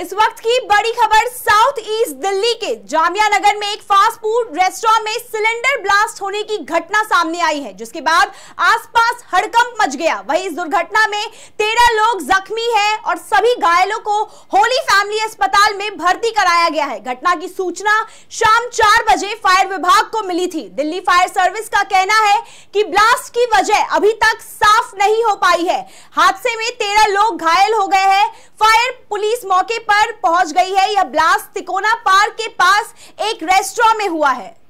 इस वक्त की बड़ी खबर साउथ ईस्ट दिल्ली के जामिया नगर में एक फास्ट फूड रेस्टोरेंट में सिलेंडर ब्लास्ट होने की घटना सामने आई है जिसके बाद आसपास हड़कंप मच गया वहीं इस दुर्घटना में तेरह लोग जख्मी हैं और सभी घायलों को होली फैमिली अस्पताल में भर्ती कराया गया है घटना की सूचना शाम चार बजे फायर विभाग को मिली थी दिल्ली फायर सर्विस का कहना है कि ब्लास्ट की वजह अभी तक साफ नहीं हो पाई है हादसे में तेरह लोग घायल हो गए हैं मौके पर पहुंच गई है यह ब्लास्ट तिकोना पार्क के पास एक रेस्टोरेंट में हुआ है